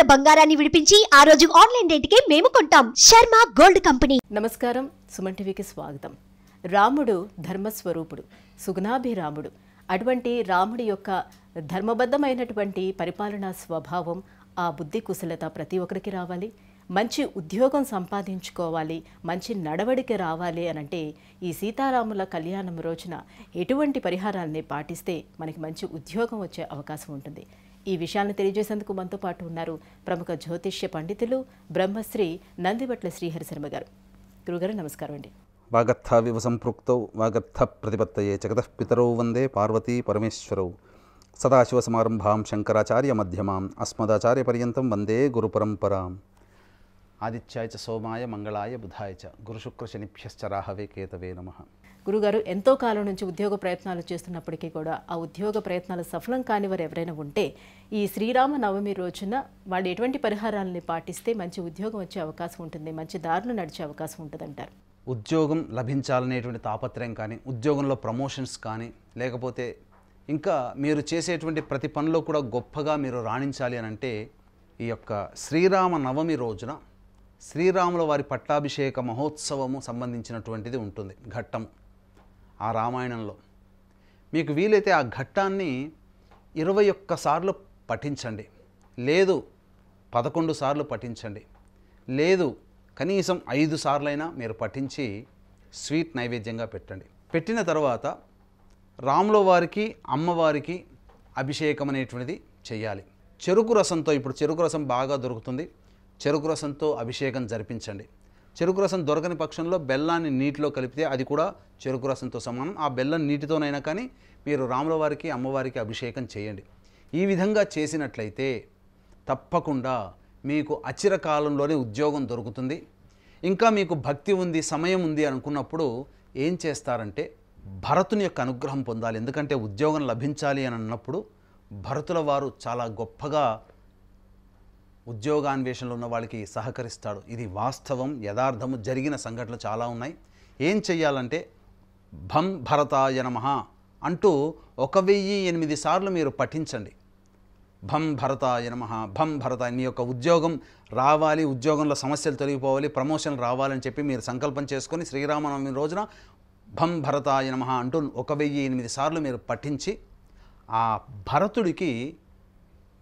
ఉన్న బంగారాన్ని విడిపించి ఆ రోజు ఆన్లైన్ రేటుకే మేము కొంటాం శర్మ గోల్డ్ కంపెనీ నమస్కారం సుమన్ టీవీకి స్వాగతం రాముడు ధర్మస్వరూపుడు సుగుణాభిరాముడు అటువంటి రాముడి యొక్క ధర్మబద్ధమైనటువంటి పరిపాలనా స్వభావం ఆ బుద్ధి కుశలత ప్రతి ఒక్కరికి రావాలి మంచి ఉద్యోగం సంపాదించుకోవాలి మంచి నడవడిక రావాలి అనంటే ఈ సీతారాముల కళ్యాణం రోజున ఎటువంటి పరిహారాలని పాటిస్తే మనకి మంచి ఉద్యోగం వచ్చే అవకాశం ఉంటుంది ఈ విషయాలను తెలియజేసేందుకు మనతో పాటు ఉన్నారు ప్రముఖ జ్యోతిష్య పండితులు బ్రహ్మశ్రీ నందిబట్ల శ్రీహరి శర్మ గారు గురుగారు నమస్కారం అండి వాగర్థ వివ సంపృక్తౌ వాగర్థ ప్రతిపత్తయే జగతపితరౌ వందే పార్వతీ పరమేశ్వరౌ సమారంభాం శంకరాచార్య మధ్యమాం అస్మదాచార్య పర్యంతం వందే గురుపరంపరాం ఆదిత్యాయ చ సోమాయ మంగళాయ బుధాయ చ గురుశుక్రశనిభ్యశ్చ రాహవే కేతవే నమః గురుగారు ఎంతో కాలం నుంచి ఉద్యోగ ప్రయత్నాలు చేస్తున్నప్పటికీ కూడా ఆ ఉద్యోగ ప్రయత్నాలు సఫలం కాని వారు ఎవరైనా ఉంటే ఈ శ్రీరామ నవమి రోజున వాళ్ళు ఎటువంటి పరిహారాలని పాటిస్తే మంచి ఉద్యోగం వచ్చే అవకాశం ఉంటుంది మంచి దారులు నడిచే అవకాశం ఉంటుందంటారు ఉద్యోగం లభించాలనేటువంటి తాపత్రయం కానీ ఉద్యోగంలో ప్రమోషన్స్ కానీ లేకపోతే ఇంకా మీరు చేసేటువంటి ప్రతి పనిలో కూడా గొప్పగా మీరు రాణించాలి అని అంటే ఈ యొక్క శ్రీరామ నవమి రోజున శ్రీరాముల వారి పట్టాభిషేక మహోత్సవము సంబంధించినటువంటిది ఉంటుంది ఘట్టం ఆ రామాయణంలో మీకు వీలైతే ఆ ఘట్టాన్ని ఇరవై ఒక్కసార్లు పఠించండి లేదు పదకొండు సార్లు పఠించండి లేదు కనీసం ఐదు సార్లైనా మీరు పఠించి స్వీట్ నైవేద్యంగా పెట్టండి పెట్టిన తర్వాత రాముల వారికి అమ్మవారికి అభిషేకం అనేటువంటిది చేయాలి చెరుకు రసంతో ఇప్పుడు చెరుకు రసం బాగా దొరుకుతుంది చెరుకు రసంతో అభిషేకం జరిపించండి చెరుకు రసం దొరకని పక్షంలో బెల్లాన్ని నీటిలో కలిపితే అది కూడా చెరుకు రసంతో సమానం ఆ బెల్లం నీటితోనైనా కానీ మీరు రాములవారికి అమ్మవారికి అభిషేకం చేయండి ఈ విధంగా చేసినట్లయితే తప్పకుండా మీకు అచిర కాలంలోనే ఉద్యోగం దొరుకుతుంది ఇంకా మీకు భక్తి ఉంది సమయం ఉంది అనుకున్నప్పుడు ఏం చేస్తారంటే భరతుని యొక్క అనుగ్రహం పొందాలి ఎందుకంటే ఉద్యోగం లభించాలి అని అన్నప్పుడు భరతుల వారు చాలా గొప్పగా ఉద్యోగాన్వేషణలో ఉన్న వాళ్ళకి సహకరిస్తాడు ఇది వాస్తవం యథార్థము జరిగిన సంఘటనలు చాలా ఉన్నాయి ఏం చేయాలంటే భం భరతాయ నమ అంటూ ఒక వెయ్యి ఎనిమిది సార్లు మీరు పఠించండి భం భరతాయ నమ భం భరత మీ యొక్క ఉద్యోగం రావాలి ఉద్యోగంలో సమస్యలు తొలగిపోవాలి ప్రమోషన్ రావాలని చెప్పి మీరు సంకల్పం చేసుకొని శ్రీరామనవమి రోజున భం భరతాయ నమ అంటూ ఒక వెయ్యి ఎనిమిది సార్లు మీరు పఠించి ఆ భరతుడికి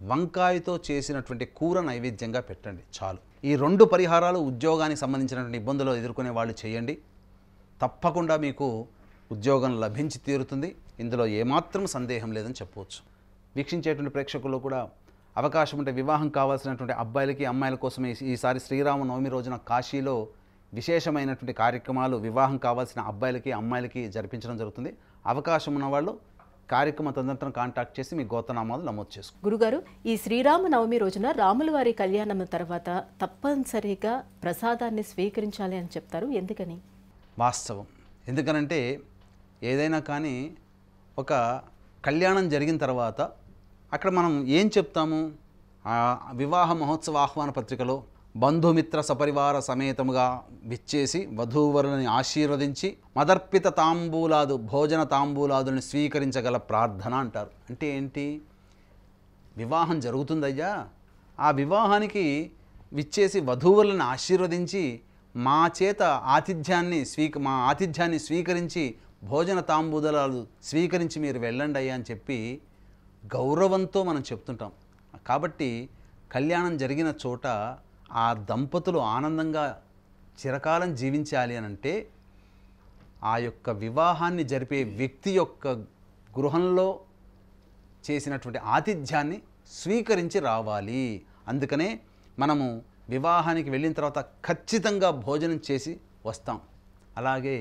వంకాయతో చేసినటువంటి కూర నైవేద్యంగా పెట్టండి చాలు ఈ రెండు పరిహారాలు ఉద్యోగానికి సంబంధించినటువంటి ఇబ్బందులు ఎదుర్కొనే వాళ్ళు చేయండి తప్పకుండా మీకు ఉద్యోగం లభించి తీరుతుంది ఇందులో ఏమాత్రం సందేహం లేదని చెప్పవచ్చు వీక్షించేటువంటి ప్రేక్షకులు కూడా అవకాశం ఉంటే వివాహం కావాల్సినటువంటి అబ్బాయిలకి అమ్మాయిల కోసం ఈసారి శ్రీరామ నవమి రోజున కాశీలో విశేషమైనటువంటి కార్యక్రమాలు వివాహం కావాల్సిన అబ్బాయిలకి అమ్మాయిలకి జరిపించడం జరుగుతుంది అవకాశం ఉన్నవాళ్ళు కార్యక్రమ తదనంతరం కాంటాక్ట్ చేసి మీ గోతనామాలు నమోదు చేసుకో గురుగారు ఈ నవమి రోజున రాముల వారి కళ్యాణం తర్వాత తప్పనిసరిగా ప్రసాదాన్ని స్వీకరించాలి అని చెప్తారు ఎందుకని వాస్తవం ఎందుకనంటే ఏదైనా కానీ ఒక కళ్యాణం జరిగిన తర్వాత అక్కడ మనం ఏం చెప్తాము వివాహ మహోత్సవ ఆహ్వాన పత్రికలో బంధుమిత్ర సపరివార సమేతముగా విచ్చేసి వధూవరులని ఆశీర్వదించి మదర్పిత తాంబూలాదు భోజన తాంబూలాదులను స్వీకరించగల ప్రార్థన అంటారు అంటే ఏంటి వివాహం జరుగుతుందయ్యా ఆ వివాహానికి విచ్చేసి వధూవులను ఆశీర్వదించి మా చేత ఆతిథ్యాన్ని స్వీక మా ఆతిథ్యాన్ని స్వీకరించి భోజన తాంబూదలాలు స్వీకరించి మీరు వెళ్ళండి అయ్యా అని చెప్పి గౌరవంతో మనం చెప్తుంటాం కాబట్టి కళ్యాణం జరిగిన చోట ఆ దంపతులు ఆనందంగా చిరకాలం జీవించాలి అని అంటే ఆ యొక్క వివాహాన్ని జరిపే వ్యక్తి యొక్క గృహంలో చేసినటువంటి ఆతిథ్యాన్ని స్వీకరించి రావాలి అందుకనే మనము వివాహానికి వెళ్ళిన తర్వాత ఖచ్చితంగా భోజనం చేసి వస్తాం అలాగే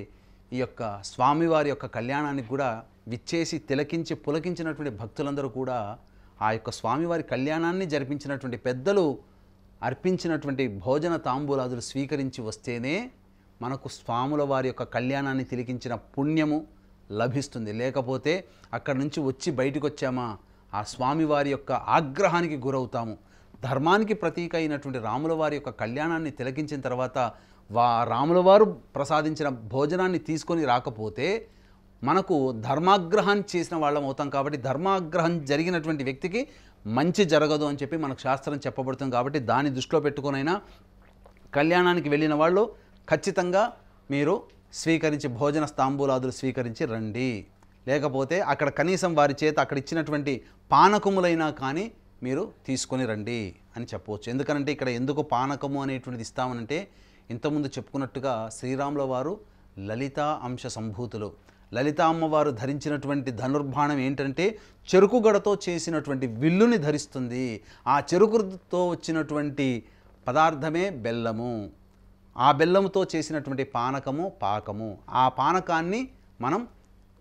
ఈ యొక్క స్వామివారి యొక్క కళ్యాణానికి కూడా విచ్చేసి తిలకించి పులకించినటువంటి భక్తులందరూ కూడా ఆ యొక్క స్వామివారి కళ్యాణాన్ని జరిపించినటువంటి పెద్దలు అర్పించినటువంటి భోజన తాంబూలాదులు స్వీకరించి వస్తేనే మనకు స్వాముల వారి యొక్క కళ్యాణాన్ని తిలికించిన పుణ్యము లభిస్తుంది లేకపోతే అక్కడి నుంచి వచ్చి బయటకు వచ్చామా ఆ స్వామివారి యొక్క ఆగ్రహానికి గురవుతాము ధర్మానికి ప్రతీక అయినటువంటి రాముల వారి యొక్క కళ్యాణాన్ని తిలకించిన తర్వాత వా రాముల వారు ప్రసాదించిన భోజనాన్ని తీసుకొని రాకపోతే మనకు ధర్మాగ్రహాన్ని చేసిన వాళ్ళం అవుతాం కాబట్టి ధర్మాగ్రహం జరిగినటువంటి వ్యక్తికి మంచి జరగదు అని చెప్పి మనకు శాస్త్రం చెప్పబడుతుంది కాబట్టి దాన్ని దృష్టిలో పెట్టుకునైనా కళ్యాణానికి వెళ్ళిన వాళ్ళు ఖచ్చితంగా మీరు స్వీకరించి భోజన స్తాంబూలాదులు స్వీకరించి రండి లేకపోతే అక్కడ కనీసం వారి చేత అక్కడ ఇచ్చినటువంటి పానకములైనా కానీ మీరు తీసుకొని రండి అని చెప్పవచ్చు ఎందుకనంటే ఇక్కడ ఎందుకు పానకము అనేటువంటిది ఇస్తామనంటే ఇంతకుముందు చెప్పుకున్నట్టుగా శ్రీరాముల వారు లలిత అంశ సంభూతులు లలిత అమ్మవారు ధరించినటువంటి ధనుర్బాణం ఏంటంటే చెరుకు గడతో చేసినటువంటి విల్లుని ధరిస్తుంది ఆ చెరుకుతో వచ్చినటువంటి పదార్థమే బెల్లము ఆ బెల్లముతో చేసినటువంటి పానకము పాకము ఆ పానకాన్ని మనం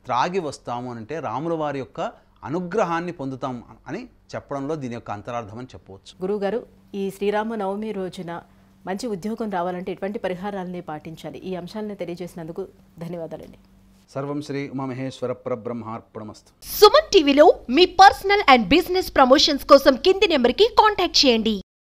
త్రాగి వస్తాము అంటే రాముల వారి యొక్క అనుగ్రహాన్ని పొందుతాం అని చెప్పడంలో దీని యొక్క అంతరార్థం అని చెప్పవచ్చు గురుగారు ఈ శ్రీరామ నవమి రోజున మంచి ఉద్యోగం రావాలంటే ఎటువంటి పరిహారాలని పాటించాలి ఈ అంశాలను తెలియజేసినందుకు ధన్యవాదాలండి సర్వం శ్రీ ఉమామహేశ్వర పరబ్రహ్మార్పణమస్తు సుమన్ టీవీలో మీ పర్సనల్ అండ్ బిజినెస్ ప్రమోషన్స్ కోసం కింది నెంబర్కి కాంటాక్ట్ చేయండి